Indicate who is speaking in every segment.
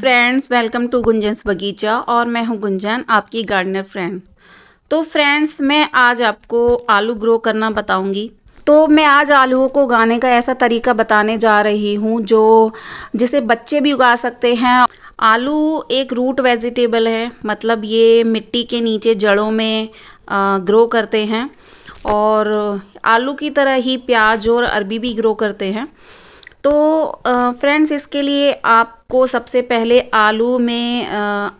Speaker 1: friends welcome to गुंजन्स बगीचा और मैं हूं गुंजन आपकी गार्डनर फ्रेंड तो फ्रेंड्स मैं आज आपको आलू ग्रो करना बताऊंगी तो मैं आज आलूओं को उगाने का ऐसा तरीका बताने जा रही हूं जो जिसे बच्चे भी उगा सकते हैं आलू एक रूट वेजिटेबल है मतलब ये मिट्टी के नीचे जड़ों में ग्रो करते हैं और आलू की तरह ही प्याज और अरबी भी ग्रो करते हैं तो फ्रेंड्स इसके लिए आप आपको सबसे पहले आलू में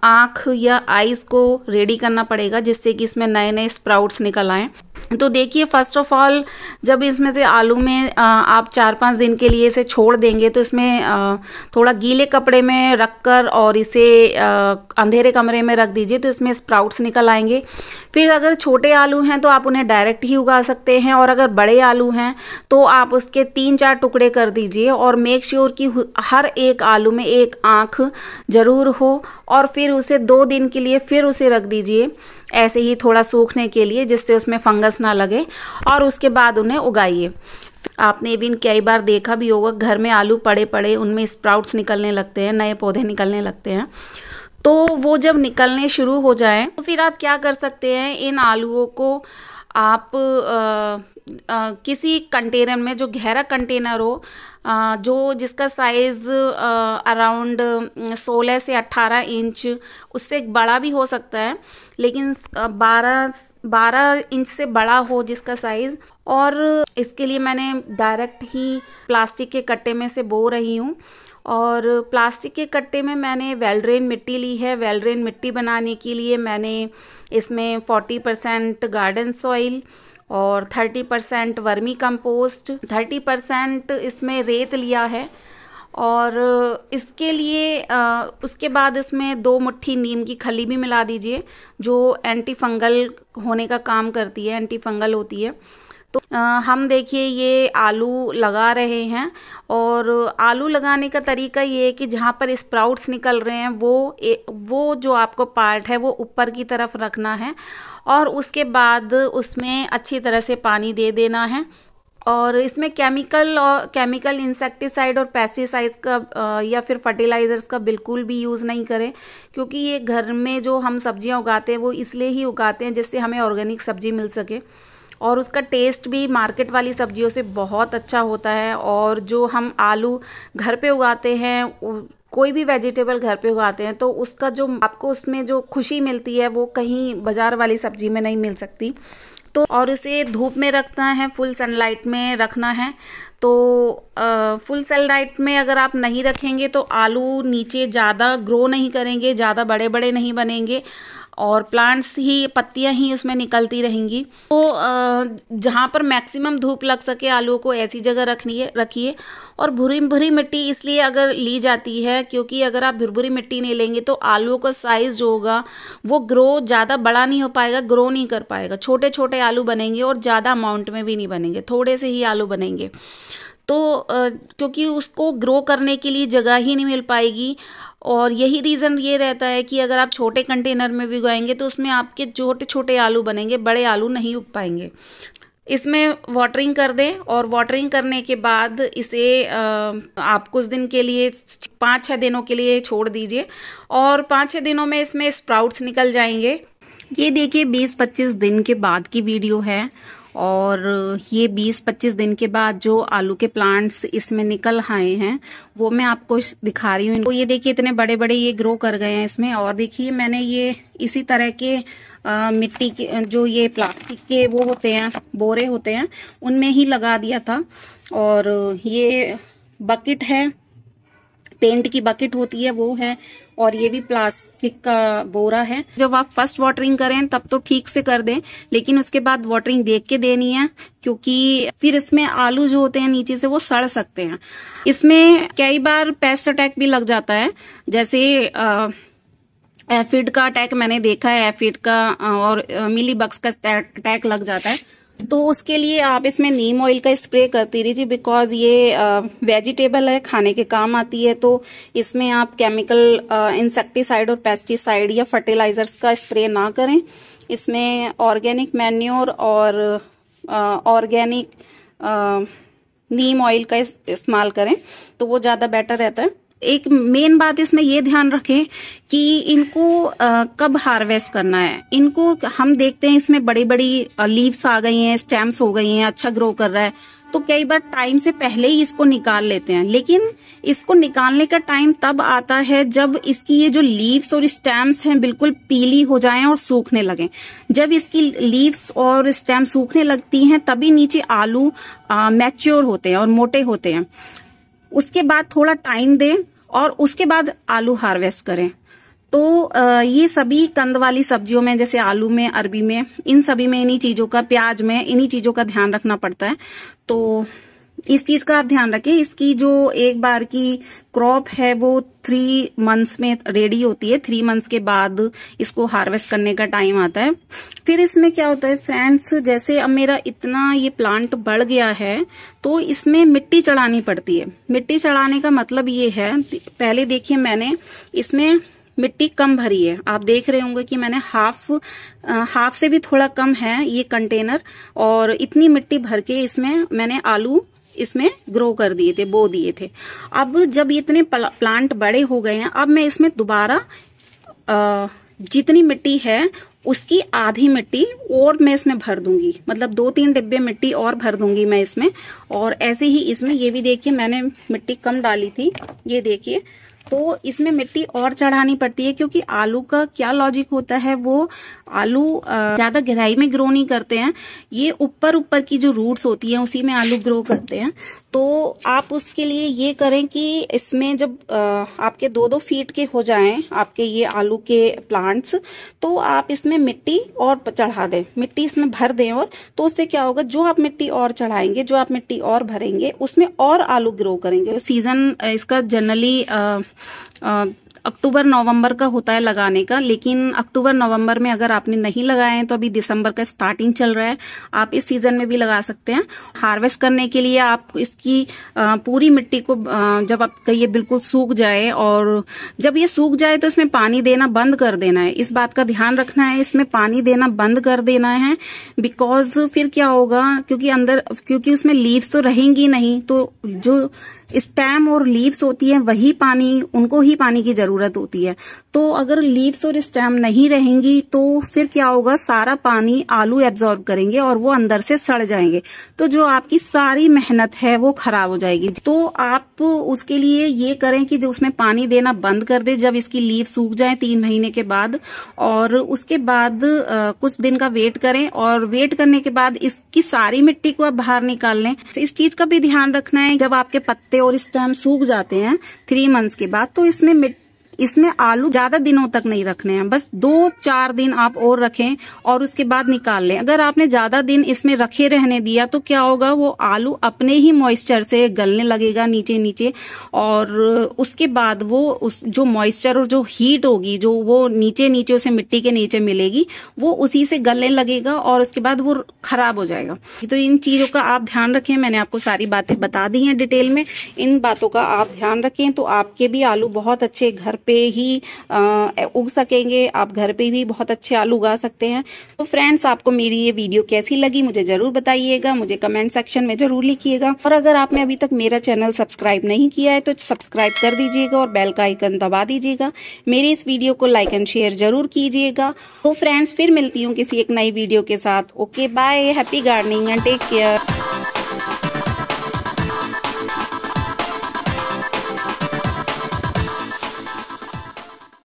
Speaker 1: आँख या आइज़ को रेडी करना पड़ेगा जिससे कि इसमें नए नए स्प्राउट्स निकल आएँ तो देखिए फर्स्ट ऑफ ऑल जब इसमें से आलू में आप चार पाँच दिन के लिए इसे छोड़ देंगे तो इसमें थोड़ा गीले कपड़े में रख कर और इसे अंधेरे कमरे में रख दीजिए तो इसमें स्प्राउट्स निकल आएंगे फिर अगर छोटे आलू हैं तो आप उन्हें डायरेक्ट ही उगा सकते हैं और अगर बड़े आलू हैं तो आप उसके तीन चार टुकड़े कर दीजिए और मेक श्योर sure कि हर एक आलू में एक आँख ज़रूर हो और फिर उसे दो दिन के लिए फिर उसे रख दीजिए ऐसे ही थोड़ा सूखने के लिए जिससे उसमें फंगस ना लगे और उसके बाद उन्हें उगाइए आपने भी कई बार देखा भी होगा घर में आलू पड़े पड़े उनमें स्प्राउट्स निकलने लगते हैं नए पौधे निकलने लगते हैं तो वो जब निकलने शुरू हो जाएं तो फिर आप क्या कर सकते हैं इन आलूओं को आप आ, आ, किसी कंटेनर में जो गहरा कंटेनर हो आ, जो जिसका साइज़ अराउंड 16 से 18 इंच उससे बड़ा भी हो सकता है लेकिन 12 12 इंच से बड़ा हो जिसका साइज़ और इसके लिए मैंने डायरेक्ट ही प्लास्टिक के कट्टे में से बो रही हूँ और प्लास्टिक के कट्टे में मैंने वेलड्रेन मिट्टी ली है वेलड्रेन मिट्टी बनाने के लिए मैंने इसमें 40 परसेंट गार्डन सॉइल और 30 परसेंट वर्मी कंपोस्ट 30 परसेंट इसमें रेत लिया है और इसके लिए आ, उसके बाद इसमें दो मुट्ठी नीम की खली भी मिला दीजिए जो एंटी फंगल होने का काम करती है एंटी फंगल होती है तो हम देखिए ये आलू लगा रहे हैं और आलू लगाने का तरीका ये है कि जहाँ पर स्प्राउट्स निकल रहे हैं वो ए, वो जो आपको पार्ट है वो ऊपर की तरफ रखना है और उसके बाद उसमें अच्छी तरह से पानी दे देना है और इसमें केमिकल और केमिकल इंसेक्टिसाइड और पेस्टिसाइड्स का या फिर फर्टिलाइज़र्स का बिल्कुल भी यूज़ नहीं करें क्योंकि ये घर में जो हम सब्जियां उगाते हैं वो इसलिए ही उगाते हैं जिससे हमें ऑर्गेनिक सब्जी मिल सके और उसका टेस्ट भी मार्केट वाली सब्जियों से बहुत अच्छा होता है और जो हम आलू घर पे उगाते हैं कोई भी वेजिटेबल घर पे उगाते हैं तो उसका जो आपको उसमें जो खुशी मिलती है वो कहीं बाज़ार वाली सब्जी में नहीं मिल सकती तो और इसे धूप में रखना है फुल सनलाइट में रखना है तो आ, फुल सेल डाइट में अगर आप नहीं रखेंगे तो आलू नीचे ज़्यादा ग्रो नहीं करेंगे ज़्यादा बड़े बड़े नहीं बनेंगे और प्लांट्स ही पत्तियां ही उसमें निकलती रहेंगी तो जहाँ पर मैक्सिमम धूप लग सके आलूओं को ऐसी जगह रखनी है रखिए और भुरी भुरी मिट्टी इसलिए अगर ली जाती है क्योंकि अगर आप भुरभुरी मिट्टी नहीं लेंगे तो आलूओं का साइज़ जो होगा वो ग्रो ज़्यादा बड़ा नहीं हो पाएगा ग्रो नहीं कर पाएगा छोटे छोटे आलू बनेंगे और ज़्यादा अमाउंट में भी नहीं बनेंगे थोड़े से ही आलू बनेंगे तो क्योंकि उसको ग्रो करने के लिए जगह ही नहीं मिल पाएगी और यही रीज़न ये रहता है कि अगर आप छोटे कंटेनर में भी उगाएंगे तो उसमें आपके छोटे छोटे आलू बनेंगे बड़े आलू नहीं उग पाएंगे इसमें वाटरिंग कर दें और वाटरिंग करने के बाद इसे आप कुछ दिन के लिए पाँच छः दिनों के लिए छोड़ दीजिए और पाँच छः दिनों में इसमें स्प्राउट्स निकल जाएंगे ये देखिए 20-25 दिन के बाद की वीडियो है और ये 20-25 दिन के बाद जो आलू के प्लांट्स इसमें निकल आए हैं वो मैं आपको दिखा रही हूँ तो ये देखिए इतने बड़े बड़े ये ग्रो कर गए हैं इसमें और देखिए मैंने ये इसी तरह के आ, मिट्टी के जो ये प्लास्टिक के वो होते हैं बोरे होते हैं उनमें ही लगा दिया था और ये बकेट है पेंट की बकेट होती है वो है और ये भी प्लास्टिक का बोरा है जब आप फर्स्ट वाटरिंग करें तब तो ठीक से कर दें लेकिन उसके बाद वाटरिंग देख के देनी है क्योंकि फिर इसमें आलू जो होते हैं नीचे से वो सड़ सकते हैं इसमें कई बार पेस्ट अटैक भी लग जाता है जैसे आ, एफिड का अटैक मैंने देखा है एफिड का और मिली बक्स का अटैक लग जाता है तो उसके लिए आप इसमें नीम ऑयल का स्प्रे करती रहिए बिकॉज ये वेजिटेबल है खाने के काम आती है तो इसमें आप केमिकल इंसेक्टिसाइड और पेस्टिसाइड या फर्टिलाइजर्स का स्प्रे ना करें इसमें ऑर्गेनिक मैन्योर और ऑर्गेनिक नीम ऑयल का इस्तेमाल करें तो वो ज़्यादा बेटर रहता है एक मेन बात इसमें यह ध्यान रखें कि इनको आ, कब हार्वेस्ट करना है इनको हम देखते हैं इसमें बड़ी बड़ी लीव्स आ गई हैं स्टेम्स हो गई हैं अच्छा ग्रो कर रहा है तो कई बार टाइम से पहले ही इसको निकाल लेते हैं लेकिन इसको निकालने का टाइम तब आता है जब इसकी ये जो लीव्स और स्टेम्स हैं बिल्कुल पीली हो जाएं और सूखने लगे जब इसकी लीव्स और स्टेम सूखने लगती हैं तभी नीचे आलू मैच्योर होते हैं और मोटे होते हैं उसके बाद थोड़ा टाइम दें और उसके बाद आलू हार्वेस्ट करें तो ये सभी कंद वाली सब्जियों में जैसे आलू में अरबी में इन सभी में इन्हीं चीजों का प्याज में इन्हीं चीजों का ध्यान रखना पड़ता है तो इस चीज का आप ध्यान रखें इसकी जो एक बार की क्रॉप है वो थ्री मंथ्स में रेडी होती है थ्री मंथ्स के बाद इसको हार्वेस्ट करने का टाइम आता है फिर इसमें क्या होता है फ्रेंड्स जैसे अब मेरा इतना ये प्लांट बढ़ गया है तो इसमें मिट्टी चढ़ानी पड़ती है मिट्टी चढ़ाने का मतलब ये है पहले देखिए मैंने इसमें मिट्टी कम भरी है आप देख रहे होंगे कि मैंने हाफ हाफ से भी थोड़ा कम है ये कंटेनर और इतनी मिट्टी भर के इसमें मैंने आलू इसमें ग्रो कर दिए थे बो दिए थे अब जब इतने प्लांट बड़े हो गए हैं अब मैं इसमें दोबारा जितनी मिट्टी है उसकी आधी मिट्टी और मैं इसमें भर दूंगी मतलब दो तीन डिब्बे मिट्टी और भर दूंगी मैं इसमें और ऐसे ही इसमें ये भी देखिए मैंने मिट्टी कम डाली थी ये देखिए तो इसमें मिट्टी और चढ़ानी पड़ती है क्योंकि आलू का क्या लॉजिक होता है वो आलू ज्यादा गहराई में ग्रो नहीं करते हैं ये ऊपर ऊपर की जो रूट्स होती है उसी में आलू ग्रो करते हैं तो आप उसके लिए ये करें कि इसमें जब आपके दो दो फीट के हो जाएं आपके ये आलू के प्लांट्स तो आप इसमें मिट्टी और चढ़ा दें मिट्टी इसमें भर दें और तो उससे क्या होगा जो आप मिट्टी और चढ़ाएंगे जो आप मिट्टी और भरेंगे उसमें और आलू ग्रो करेंगे सीजन इसका जनरली अक्टूबर नवंबर का होता है लगाने का लेकिन अक्टूबर नवंबर में अगर आपने नहीं लगाए हैं तो अभी दिसंबर का स्टार्टिंग चल रहा है आप इस सीजन में भी लगा सकते हैं हार्वेस्ट करने के लिए आप इसकी पूरी मिट्टी को जब आप कहिए बिल्कुल सूख जाए और जब ये सूख जाए तो इसमें पानी देना बंद कर देना है इस बात का ध्यान रखना है इसमें पानी देना बंद कर देना है बिकॉज फिर क्या होगा क्योंकि अंदर क्योंकि उसमें लीव्स तो रहेंगी नहीं तो जो स्टेम और लीव्स होती है वही पानी उनको ही पानी की जरूरत होती है तो अगर लीव्स और स्टेम नहीं रहेंगी तो फिर क्या होगा सारा पानी आलू एब्जॉर्ब करेंगे और वो अंदर से सड़ जाएंगे तो जो आपकी सारी मेहनत है वो खराब हो जाएगी तो आप उसके लिए ये करें कि जो उसमें पानी देना बंद कर दे जब इसकी लीव सूख जाए तीन महीने के बाद और उसके बाद आ, कुछ दिन का वेट करें और वेट करने के बाद इसकी सारी मिट्टी को आप बाहर निकाल लें इस चीज का भी ध्यान रखना है जब आपके पत्ते पत्ते और स्टेम सूख जाते हैं थ्री मंथ्स के बाद तो इसमें मिट्टी इसमें आलू ज्यादा दिनों तक नहीं रखने हैं बस दो चार दिन आप और रखें और उसके बाद निकाल लें अगर आपने ज्यादा दिन इसमें रखे रहने दिया तो क्या होगा वो आलू अपने ही मॉइस्चर से गलने लगेगा नीचे नीचे और उसके बाद वो उस जो मॉइस्चर और जो हीट होगी जो वो नीचे नीचे उसे मिट्टी के नीचे मिलेगी वो उसी से गलने लगेगा और उसके बाद वो खराब हो जाएगा तो इन चीजों का आप ध्यान रखें मैंने आपको सारी बातें बता दी हैं डिटेल में इन बातों का आप ध्यान रखें तो आपके भी आलू बहुत अच्छे घर पे ही उग सकेंगे आप घर पे भी बहुत अच्छे आलू उगा सकते हैं तो फ्रेंड्स आपको मेरी ये वीडियो कैसी लगी मुझे जरूर बताइएगा मुझे कमेंट सेक्शन में जरूर लिखिएगा और अगर आपने अभी तक मेरा चैनल सब्सक्राइब नहीं किया है तो सब्सक्राइब कर दीजिएगा और बेल का आइकन दबा दीजिएगा मेरी इस वीडियो को लाइक एंड शेयर जरूर कीजिएगा तो फ्रेंड्स फिर मिलती हूँ किसी एक नई वीडियो के साथ okay bye happy gardening and take care